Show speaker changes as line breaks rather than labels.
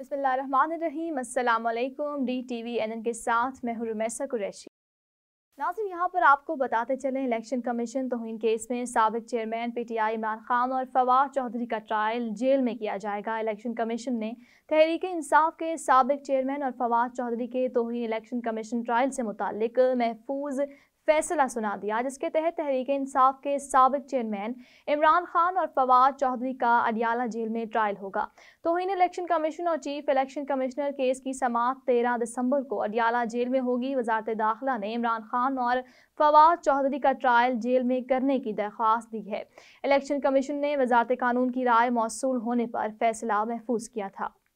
बसमीम D T V N N के साथ मैं हूँ रुमैसा कुरैशी नाजिम यहाँ पर आपको बताते चलें इलेक्शन कमीशन तोहन केस में सबक chairman P T I Imran Khan और फवाद चौधरी का ट्रायल जेल में किया जाएगा इलेक्शन कमीशन ने तहरीक इंसाफ के सबक चेयरमैन और फवाद चौधरी के तोहन इलेक्शन कमीशन ट्रायल से मुतल महफूज फैसला सुना दिया जिसके तहत तहरीक इंसाफ के सबक चेयरमैन इमरान खान और फवाद चौधरी का अडियाला जेल में ट्रायल होगा तोहन इलेक्शन कमीशन और चीफ इलेक्शन कमिश्नर केस की समाप्त तेरह दिसंबर को अडियाला जेल में होगी वजारत दाखिला ने इमरान खान और फवाद चौधरी का ट्रायल जेल में करने की दरख्वास्त दी है इलेक्शन कमीशन ने वजारत कानून की राय मौसू होने पर फैसला महफूज किया था